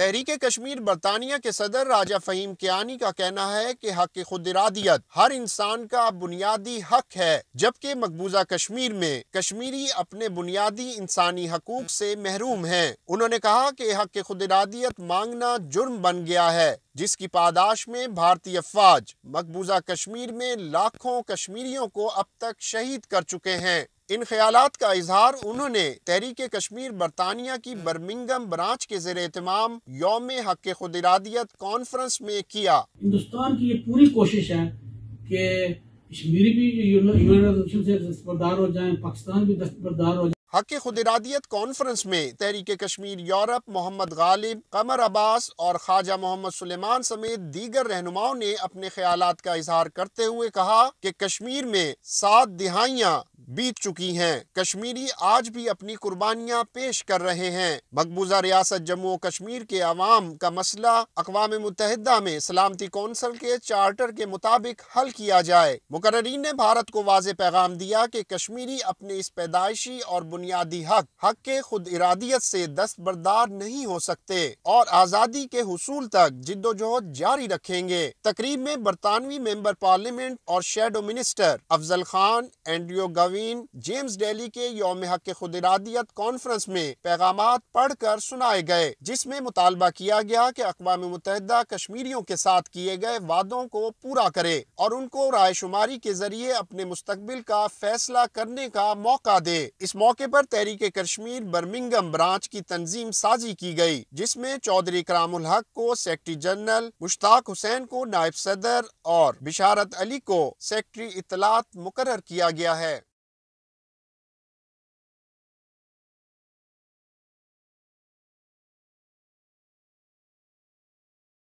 तहरीक कश्मीर बरतानिया के सदर राजा फ़हीम क्यानी का कहना है कि हक खुद इरादियत हर इंसान का बुनियादी हक है जबकि मकबूजा कश्मीर में कश्मीरी अपने बुनियादी इंसानी हकूक से महरूम है उन्होंने कहा कि हक खुद इरादियत मांगना जुर्म बन गया है जिसकी पादाश में भारतीय अफवाज मकबूजा कश्मीर में लाखों कश्मीरियों को अब तक शहीद कर चुके हैं इन ख्याल का इजहार उन्होंने तहरीक कश्मीर बरतानिया की बर्मिंगम ब्रांच के जेर एहतमाम योम हक खुदरादियत कॉन्फ्रेंस में किया हिंदुस्तान की ये पूरी कोशिश है कि कश्मीरी भी यूनियन से दस्तबरदार हो जाए पाकिस्तान भी दस्तबरदार हो जाए हक खुद इरादियत कॉन्फ्रेंस में तहरीक कश्मीर यूरोप मोहम्मद गालिब कमर अब्बास और ख्वाजा मोहम्मद सुलेमान समेत दीगर रहनुमाओं ने अपने ख्याल का इजहार करते हुए कहा कि कश्मीर में सात दिहाइया बीत चुकी हैं कश्मीरी आज भी अपनी कुर्बानियाँ पेश कर रहे हैं मकबूजा रियासत जम्मू कश्मीर के आवाम का मसला अकवा मुतहदा में सलामती कौंसल के चार्टर के मुताबिक हल किया जाए मुकर्रीन ने भारत को वाज पैगाम दिया कि कश्मीरी अपने इस पैदाइशी और बुनियादी हक हक के खुद इरादियत से दस्तबरदार नहीं हो सकते और आज़ादी के हसूल तक जिद्दोजहद जारी रखेंगे तकरीब में बरतानवी मेंबर पार्लियामेंट और shadow minister Afzal Khan Andrew Gwynne James Daly के योम हक के खुद इरादियत कॉन्फ्रेंस में पैगाम पढ़ कर सुनाए गए जिसमे मुतालबा किया गया की अकवा मुतहदा कश्मीरियों के साथ किए गए वादों को पूरा करे और उनको रायशुमारी के जरिए अपने मुस्तबिल का फैसला करने का मौका दे इस मौके पर तहरीक कश्मीर बर्मिंगम ब्रांच की तंजीम साजी की गई जिसमें चौधरी कराम हक को सेक्रेटरी जनरल मुश्ताक हुसैन को नायब सदर और बिशारत अली को सेक्रेटरी इतलात मुकर किया गया है